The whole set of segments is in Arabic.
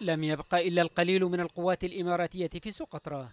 لم يبقى إلا القليل من القوات الإماراتية في سقطرى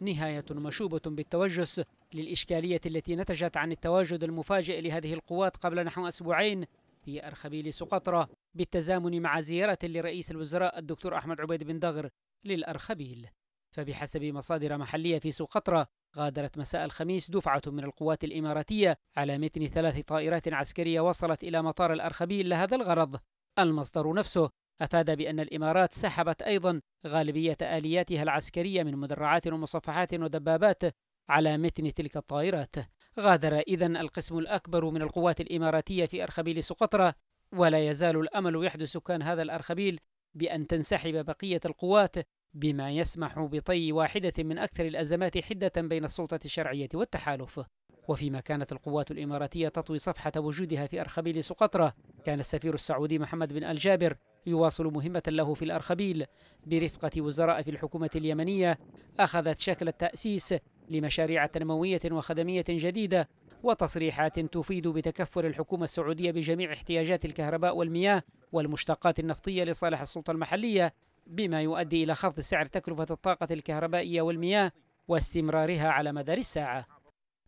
نهاية مشوبة بالتوجس للإشكالية التي نتجت عن التواجد المفاجئ لهذه القوات قبل نحو أسبوعين في أرخبيل سقطرى بالتزامن مع زيارة لرئيس الوزراء الدكتور أحمد عبيد بن دغر للأرخبيل فبحسب مصادر محلية في سقطرى غادرت مساء الخميس دفعة من القوات الإماراتية على متن ثلاث طائرات عسكرية وصلت إلى مطار الأرخبيل لهذا الغرض المصدر نفسه أفاد بأن الإمارات سحبت أيضا غالبية آلياتها العسكرية من مدرعات ومصفحات ودبابات على متن تلك الطائرات غادر إذا القسم الأكبر من القوات الإماراتية في أرخبيل سقطرى ولا يزال الأمل يحد سكان هذا الأرخبيل بأن تنسحب بقية القوات بما يسمح بطي واحدة من أكثر الأزمات حدة بين السلطة الشرعية والتحالف وفيما كانت القوات الإماراتية تطوي صفحة وجودها في أرخبيل سقطرى كان السفير السعودي محمد بن الجابر يواصل مهمة له في الأرخبيل برفقة وزراء في الحكومة اليمنية أخذت شكل التأسيس لمشاريع تنموية وخدمية جديدة وتصريحات تفيد بتكفل الحكومة السعودية بجميع احتياجات الكهرباء والمياه والمشتقات النفطية لصالح السلطة المحلية بما يؤدي إلى خفض سعر تكلفة الطاقة الكهربائية والمياه واستمرارها على مدار الساعة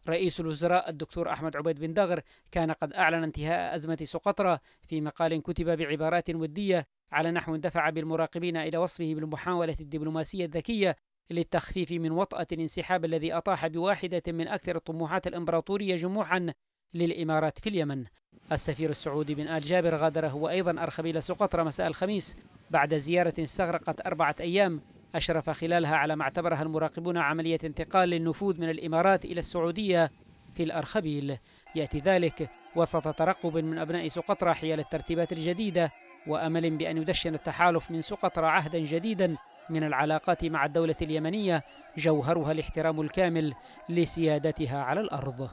رئيس الوزراء الدكتور أحمد عبيد بن دغر كان قد أعلن انتهاء أزمة سقطرى في مقال كتب بعبارات ودية على نحو دفع بالمراقبين إلى وصفه بالمحاولة الدبلوماسية الذكية للتخفيف من وطأة الانسحاب الذي أطاح بواحدة من أكثر الطموحات الإمبراطورية جموحاً للإمارات في اليمن السفير السعودي بن آل جابر غادر هو أيضا أرخبيل سقطرى مساء الخميس بعد زيارة استغرقت أربعة أيام أشرف خلالها على ما اعتبرها المراقبون عملية انتقال للنفوذ من الإمارات إلى السعودية في الأرخبيل يأتي ذلك وسط ترقب من أبناء سقطرى حيال الترتيبات الجديدة وأمل بأن يدشن التحالف من سقطرى عهدا جديدا من العلاقات مع الدولة اليمنية جوهرها الاحترام الكامل لسيادتها على الأرض